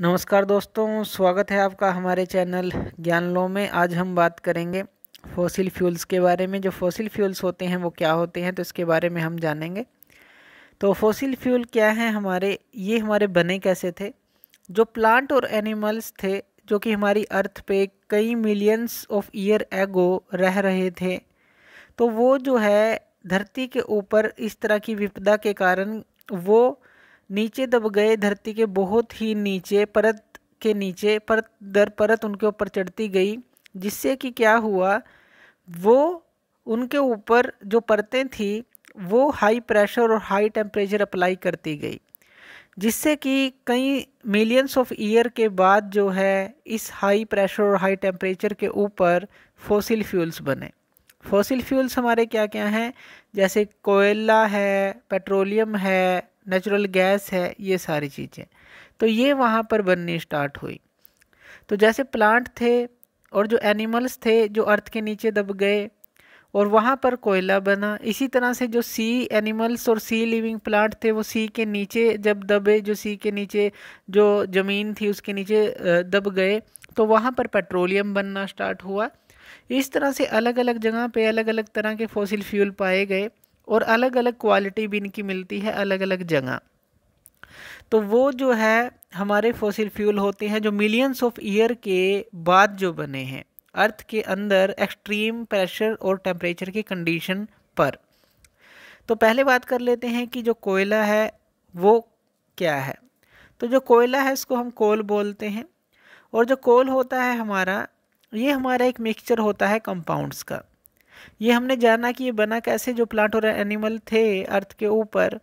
नमस्कार दोस्तों स्वागत है आपका हमारे चैनल ज्ञान लो में आज हम बात करेंगे फॉसिल फ्यूल्स के बारे में जो फॉसिल फ्यूल्स होते हैं वो क्या होते हैं तो इसके बारे में हम जानेंगे तो फॉसिल फ्यूल क्या है हमारे ये हमारे बने कैसे थे जो प्लांट और एनिमल्स थे जो कि हमारी अर्थ पे कई मिलियंस ऑफ ईयर एगो रह रहे थे तो वो जो है धरती के ऊपर इस तरह की विपदा के कारण वो नीचे दब गए धरती के बहुत ही नीचे परत के नीचे परत दर परत उनके ऊपर चढ़ती गई जिससे कि क्या हुआ वो उनके ऊपर जो परतें थी वो हाई प्रेशर और हाई टेम्परेचर अप्लाई करती गई जिससे कि कई मिलियंस ऑफ ईयर के बाद जो है इस हाई प्रेशर और हाई टेम्परेचर के ऊपर फोसिल फ्यूल्स बने फोसिल फ्यूल्स हमारे क्या क्या हैं जैसे कोयला है पेट्रोलियम है नेचुरल गैस है ये सारी चीज़ें तो ये वहाँ पर बननी स्टार्ट हुई तो जैसे प्लांट थे और जो एनिमल्स थे जो अर्थ के नीचे दब गए और वहाँ पर कोयला बना इसी तरह से जो सी एनिमल्स और सी लिविंग प्लांट थे वो सी के नीचे जब दबे जो सी के नीचे जो ज़मीन थी उसके नीचे दब गए तो वहाँ पर पेट्रोलियम बनना स्टार्ट हुआ इस तरह से अलग अलग जगह पे अलग अलग तरह के फॉसिल फ्यूल पाए गए और अलग अलग क्वालिटी भी इनकी मिलती है अलग अलग जगह तो वो जो है हमारे फॉसिल फ्यूल होते हैं जो मिलियंस ऑफ ईयर के बाद जो बने हैं अर्थ के अंदर एक्सट्रीम प्रेशर और टेम्परेचर की कंडीशन पर तो पहले बात कर लेते हैं कि जो कोयला है वो क्या है तो जो कोयला है इसको हम कोल बोलते हैं और जो कोल होता है हमारा ये हमारा एक मिक्सचर होता है कंपाउंड्स का ये हमने जाना कि ये बना कैसे जो प्लांट और एनिमल थे अर्थ के ऊपर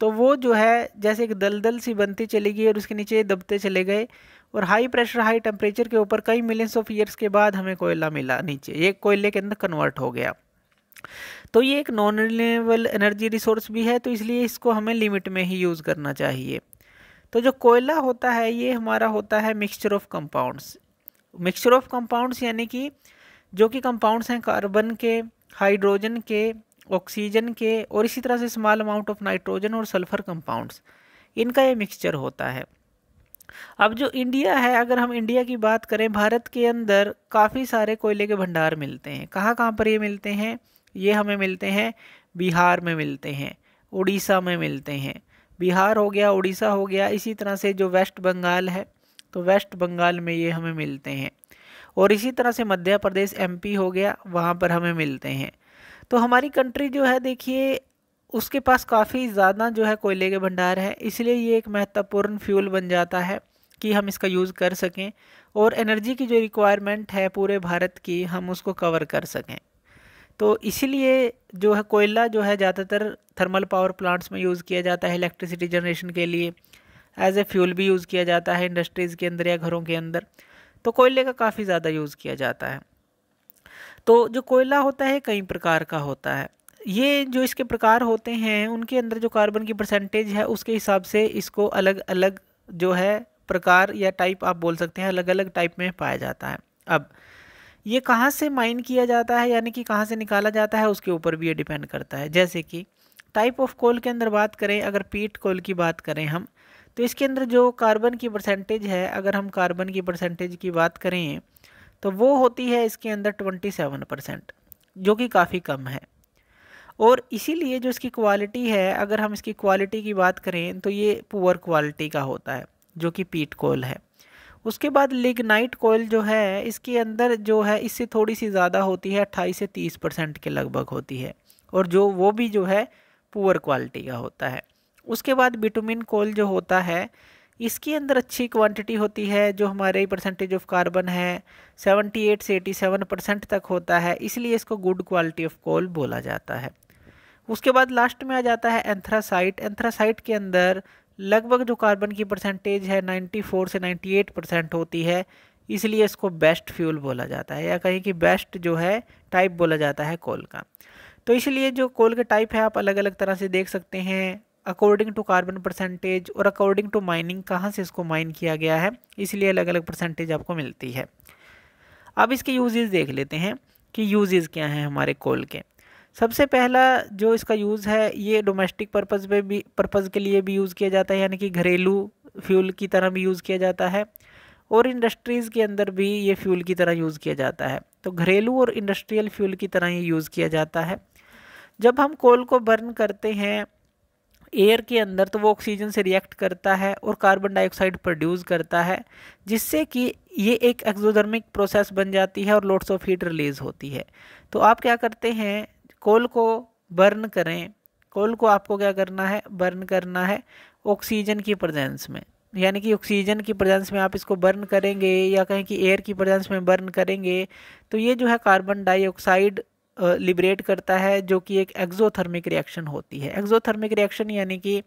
तो वो जो है जैसे एक दलदल सी बनती चली गई और उसके नीचे दबते चले गए और हाई प्रेशर हाई टेम्परेचर के ऊपर कई मिलियंस ऑफ ईयर्स के बाद हमें कोयला मिला नीचे ये कोयले के अंदर कन्वर्ट हो गया तो ये एक नॉन रिन्यूएबल एनर्जी रिसोर्स भी है तो इसलिए इसको हमें लिमिट में ही यूज़ करना चाहिए तो जो कोयला होता है ये हमारा होता है mixture of compounds mixture of compounds यानी कि जो कि कंपाउंड्स हैं कार्बन के हाइड्रोजन के ऑक्सीजन के और इसी तरह से स्मॉल अमाउंट ऑफ नाइट्रोजन और सल्फर कंपाउंड्स इनका ये मिक्सचर होता है अब जो इंडिया है अगर हम इंडिया की बात करें भारत के अंदर काफ़ी सारे कोयले के भंडार मिलते हैं कहाँ कहाँ पर ये मिलते हैं ये हमें मिलते हैं बिहार में मिलते हैं उड़ीसा में मिलते हैं बिहार हो गया उड़ीसा हो गया इसी तरह से जो वेस्ट बंगाल है तो वेस्ट बंगाल में ये हमें मिलते हैं और इसी तरह से मध्य प्रदेश एम हो गया वहाँ पर हमें मिलते हैं तो हमारी कंट्री जो है देखिए उसके पास काफ़ी ज़्यादा जो है कोयले के भंडार है इसलिए ये एक महत्वपूर्ण फ्यूल बन जाता है कि हम इसका यूज़ कर सकें और एनर्जी की जो रिक्वायरमेंट है पूरे भारत की हम उसको कवर कर सकें तो इसीलिए जो है कोयला जो है ज़्यादातर थर्मल पावर प्लांट्स में यूज़ किया जाता है इलेक्ट्रिसिटी जनरेशन के लिए एज ए फ्यूल भी यूज़ किया जाता है इंडस्ट्रीज़ के अंदर या घरों के अंदर तो कोयले का काफ़ी ज़्यादा यूज़ किया जाता है तो जो कोयला होता है कई प्रकार का होता है ये जो इसके प्रकार होते हैं उनके अंदर जो कार्बन की परसेंटेज है उसके हिसाब से इसको अलग अलग जो है प्रकार या टाइप आप बोल सकते हैं अलग अलग टाइप में पाया जाता है अब ये कहाँ से माइन किया जाता है यानी कि कहाँ से निकाला जाता है उसके ऊपर भी ये डिपेंड करता है जैसे कि टाइप ऑफ कोल के अंदर बात करें अगर पीट कोल की बात करें हम तो इसके अंदर जो कार्बन की परसेंटेज है अगर हम कार्बन की परसेंटेज की बात करें तो वो होती है इसके अंदर ट्वेंटी सेवन परसेंट जो कि काफ़ी कम है और इसीलिए जो इसकी क्वालिटी है अगर हम इसकी क्वालिटी की बात करें तो ये पुअर क्वालिटी का होता है जो कि पीट कोयल है उसके बाद लिगनाइट कोयल जो है इसके अंदर जो है इससे थोड़ी सी ज़्यादा होती है अट्ठाईस से तीस परसेंट के लगभग होती है और जो वो भी जो है पुअर क्वालिटी का होता है उसके बाद बिटुमिन कोल जो होता है इसके अंदर अच्छी क्वांटिटी होती है जो हमारे परसेंटेज ऑफ कार्बन है 78 से 87 परसेंट तक होता है इसलिए इसको गुड क्वालिटी ऑफ कोल बोला जाता है उसके बाद लास्ट में आ जाता है एंथ्रासाइट एंथ्रासाइट के अंदर लगभग जो कार्बन की परसेंटेज है 94 से 98 परसेंट होती है इसलिए इसको बेस्ट फ्यूल बोला जाता है या कहीं कि बेस्ट जो है टाइप बोला जाता है कोल का तो इसलिए जो कोल के टाइप है आप अलग अलग तरह से देख सकते हैं अकॉर्डिंग टू कार्बन परसेंटेज और अकॉर्डिंग टू माइनिंग कहाँ से इसको माइन किया गया है इसलिए अलग अलग परसेंटेज आपको मिलती है अब इसके यूजेस देख लेते हैं कि यूजेस क्या हैं हमारे कोल के सबसे पहला जो इसका यूज़ है ये डोमेस्टिक पर्पज़ पे भी पर्पज़ के लिए भी यूज़ किया जाता है यानी कि घरेलू फ्यूल की तरह भी यूज़ किया जाता है और इंडस्ट्रीज़ के अंदर भी ये फ्यूल की तरह यूज़ किया जाता है तो घरेलू और इंडस्ट्रियल फ्यूल की तरह ये यूज़ किया जाता है जब हम कोल को बर्न करते हैं एयर के अंदर तो वो ऑक्सीजन से रिएक्ट करता है और कार्बन डाइऑक्साइड प्रोड्यूस करता है जिससे कि ये एक एक्जोधर्मिक प्रोसेस बन जाती है और लोट्स ऑफ हीट रिलीज़ होती है तो आप क्या करते हैं कोल को बर्न करें कोल को आपको क्या करना है बर्न करना है ऑक्सीजन की प्रजेंस में यानी कि ऑक्सीजन की प्रजेंस में आप इसको बर्न करेंगे या कहें कि एयर की प्रजेंस में बर्न करेंगे तो ये जो है कार्बन डाइऑक्साइड लिबरेट करता है जो कि एक एक्जोथर्मिक रिएक्शन होती है एक्जोथर्मिक रिएक्शन यानी कि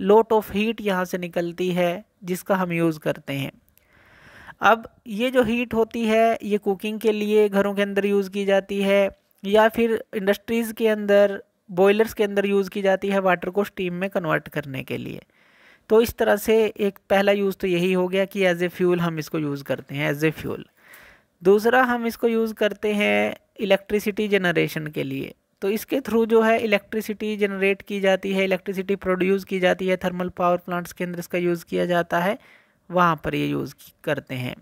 लोट ऑफ हीट यहाँ से निकलती है जिसका हम यूज़ करते हैं अब ये जो हीट होती है ये कुकिंग के लिए घरों के अंदर यूज़ की जाती है या फिर इंडस्ट्रीज़ के अंदर बॉयलर्स के अंदर यूज़ की जाती है वाटर को स्टीम में कन्वर्ट करने के लिए तो इस तरह से एक पहला यूज़ तो यही हो गया कि एज ए फ्यूल हम इसको यूज़ करते हैं एज ए फ्यूल दूसरा हम इसको यूज़ करते हैं इलेक्ट्रिसिटी जनरेशन के लिए तो इसके थ्रू जो है इलेक्ट्रिसिटी जनरेट की जाती है इलेक्ट्रिसिटी प्रोड्यूस की जाती है थर्मल पावर प्लांट्स के अंदर इसका यूज़ किया जाता है वहाँ पर ये यूज़ करते हैं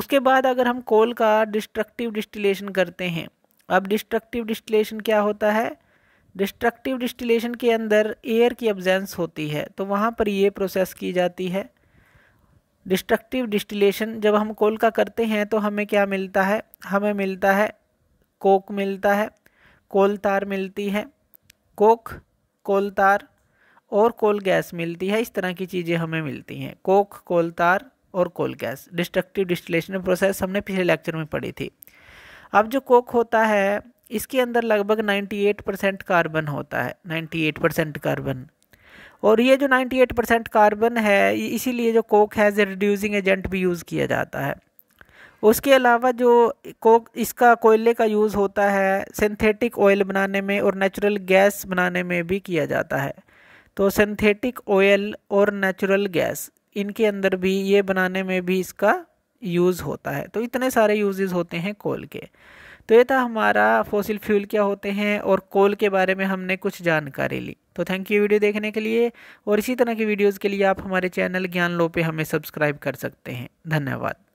उसके बाद अगर हम कोल का डिस्ट्रक्टिव डिस्टिलेशन करते हैं अब डिस्ट्रक्टिव डिस्टिलेशन क्या होता है डिस्ट्रक्टिव डिस्टिलेशन के अंदर एयर की अब्जेंस होती है तो वहाँ पर ये प्रोसेस की जाती है डिस्ट्रक्टिव डिस्टिलेशन जब हम कोल का करते हैं तो हमें क्या मिलता है हमें मिलता है कोक मिलता है कोल तार मिलती है कोक कोल तार और कोल गैस मिलती है इस तरह की चीज़ें हमें मिलती हैं कोक कोल तार और coal gas destructive distillation process हमने पिछले लेक्चर में पढ़ी थी अब जो कोक होता है इसके अंदर लगभग 98 परसेंट कार्बन होता है 98 परसेंट कार्बन और ये जो 98 परसेंट कार्बन है इसीलिए जो कोक है एज ए रिड्यूसिंग एजेंट भी यूज़ किया जाता है उसके अलावा जो कोक इसका कोयले का यूज़ होता है सिंथेटिक ऑयल बनाने में और नेचुरल गैस बनाने में भी किया जाता है तो सिंथेटिक ऑयल और नेचुरल गैस इनके अंदर भी ये बनाने में भी इसका यूज़ होता है तो इतने सारे यूजेस होते हैं कोल के तो ये था हमारा फोसिल फ्यूल क्या होते हैं और कोल के बारे में हमने कुछ जानकारी ली तो थैंक यू वीडियो देखने के लिए और इसी तरह की वीडियोज़ के लिए आप हमारे चैनल ज्ञान लो पे हमें सब्सक्राइब कर सकते हैं धन्यवाद